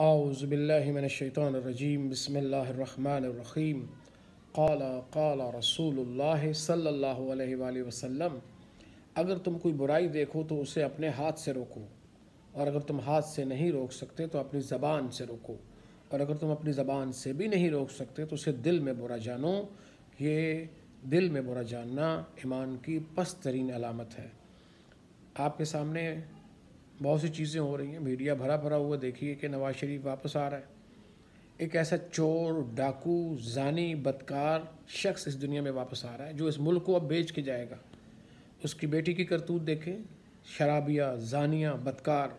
قال رسول الله صلى الله عليه وآله وسلم अगर तुम कोई बुराई देखो तो उसे अपने हाथ से रोको और अगर तुम हाथ से नहीं रोक सकते तो अपनी ज़बान से रोको और अगर तुम अपनी ज़बान से भी नहीं रोक सकते तो उसे दिल में बुरा जानो ये दिल में बुरा जानना ईमान की पस्त तरीन अलामत है आपके सामने बहुत सी चीज़ें हो रही हैं मीडिया भरा भरा हुआ देखिए कि नवाज शरीफ वापस आ रहा है एक ऐसा चोर डाकू जानी बदकार शख्स इस दुनिया में वापस आ रहा है जो इस मुल्क को अब बेच के जाएगा उसकी बेटी की करतूत देखें शराबिया जानिया बदकार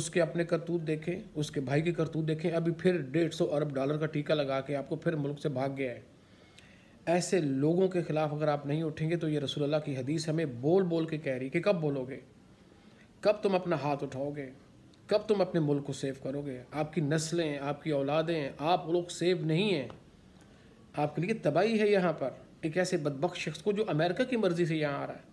उसके अपने करतूत देखें उसके भाई की करतूत देखें अभी फिर डेढ़ सौ अरब डॉलर का टीका लगा के आपको फिर मुल्क से भाग गया है ऐसे लोगों के ख़िलाफ़ अगर आप नहीं उठेंगे तो ये रसूलुल्लाह की हदीस हमें बोल बोल के कह रही कि कब बोलोगे कब तुम अपना हाथ उठाओगे कब तुम अपने मुल्क को सेव करोगे आपकी नस्लें आपकी औलादें आप लोग सेव नहीं हैं आपके लिए तबाही है यहाँ पर एक ऐसे बदबक शख्स को जो अमेरिका की मर्ज़ी से यहाँ आ रहा है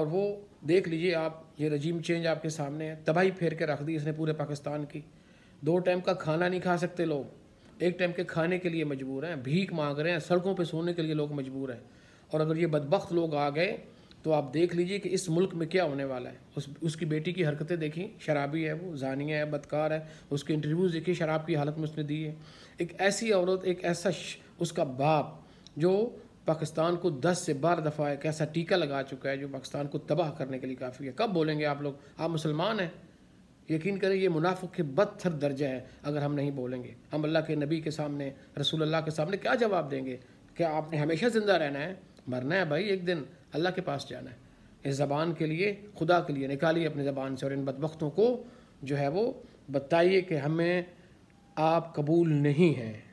और वो देख लीजिए आप ये रजीम चेंज आपके सामने है तबाही फेर के रख दी इसने पूरे पाकिस्तान की दो टाइम का खाना नहीं खा सकते लोग एक टाइम के खाने के लिए मजबूर हैं भीख मांग रहे हैं सड़कों पर सोने के लिए लोग मजबूर हैं और अगर ये बदबक लोग आ गए तो आप देख लीजिए कि इस मुल्क में क्या होने वाला है उस उसकी बेटी की हरकतें देखी शराबी है वो जानिया है बदकार है उसके इंटरव्यूज़ देखिए शराब की हालत में उसने दी है एक ऐसी औरत एक ऐसा उसका बाप जो पाकिस्तान को 10 से 12 दफ़ा एक ऐसा टीका लगा चुका है जो पाकिस्तान को तबाह करने के लिए काफ़ी है कब बोलेंगे आप लोग आप मुसलमान हैं यकीन करें ये मुनाफ़ के बदथर दर्जा है अगर हम नहीं बोलेंगे हम अल्लाह के नबी के सामने रसूल अल्लाह के सामने क्या जवाब देंगे क्या आपने हमेशा ज़िंदा रहना है मरना है भाई एक दिन अल्लाह के पास जाना है इस ज़बान के लिए खुदा के लिए निकालिए अपनी ज़बान से और इन बदबकतों को जो है वो बताइए कि हमें आप कबूल नहीं हैं